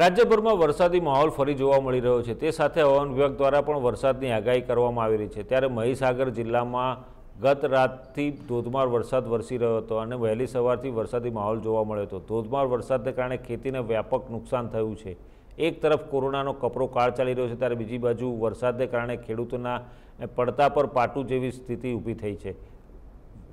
રાજ્યભરમાં વરસાદી માહોલ ફરી જોવા મળી રહ્યો છે તે સાથે હવામાન વિભાગ દ્વારા પણ વરસાદની આગાહી કરવામાં આવી રહી છે ત્યારે મહીસાગર જિલ્લામાં ગત રાતથી ધોધમાર વરસાદ વરસી રહ્યો હતો અને વહેલી સવારથી વરસાદી માહોલ જોવા મળ્યો હતો ધોધમાર વરસાદને કારણે ખેતીને વ્યાપક નુકસાન થયું છે એક તરફ કોરોનાનો કપરો કાળ ચાલી રહ્યો છે ત્યારે બીજી બાજુ વરસાદને કારણે ખેડૂતોના પડતા પર પાટું જેવી સ્થિતિ ઊભી થઈ છે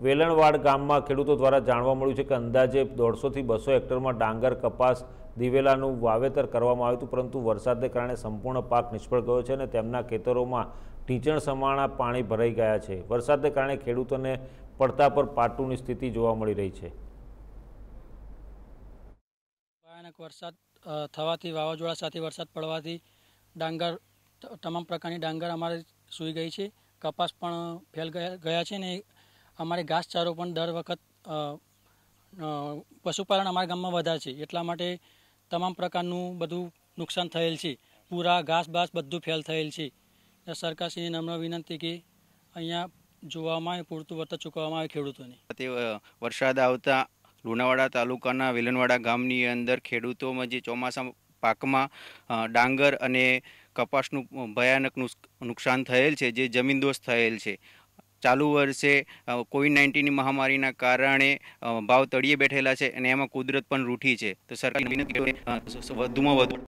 વેલણવાડ ગામમાં ખેડૂતો દ્વારા જાણવા મળ્યું છે કે અંદાજે દોઢસોથી બસો હેક્ટરમાં ડાંગર કપાસ દિવેલાનું વાવેતર કરવામાં આવ્યું હતું પરંતુ વરસાદને કારણે સંપૂર્ણ પાક નિષ્ફળ ગયો છે અને તેમના ખેતરોમાં ઢીંચણ સમાણા પાણી ભરાઈ ગયા છે વરસાદને કારણે ખેડૂતોને પડતા પર પાટુની સ્થિતિ જોવા મળી રહી છે ભયાનક વરસાદ થવાથી વાવાઝોડા સાથે વરસાદ પડવાથી ડાંગર તમામ પ્રકારની ડાંગર અમારે સૂઈ ગઈ છે કપાસ પણ ફેલ ગયા છે ને અમારે ઘાસચારો પણ દર વખત પશુપાલન અમારા ગામમાં વધારે છે એટલા માટે તમામ પ્રકારનું બધું નુકસાન થયેલ છે પૂરા ઘાસ બાસ બધું ફેલ થયેલ છે સરકારશ્રીની નમ્ર વિનંતી કે અહીંયા જોવામાં આવે પૂરતું વળતર ચૂકવવામાં આવે ખેડૂતોને તે વરસાદ આવતા લુણાવાડા તાલુકાના વિલનવાડા ગામની અંદર ખેડૂતોમાં જે ચોમાસા પાકમાં ડાંગર અને કપાસનું ભયાનક નુકસાન થયેલ છે જે જમીનદોષ થયેલ છે ચાલુ વર્ષે કોવિડ નાઇન્ટીનની મહામારીના કારણે ભાવ તળિયે બેઠેલા છે અને એમાં કુદરત પણ રૂઠી છે તો સરકાર વધુમાં વધુ